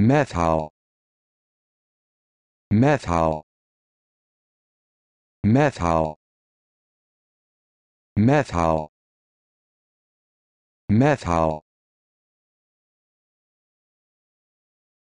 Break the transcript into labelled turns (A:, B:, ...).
A: methyl methyl methyl methyl methyl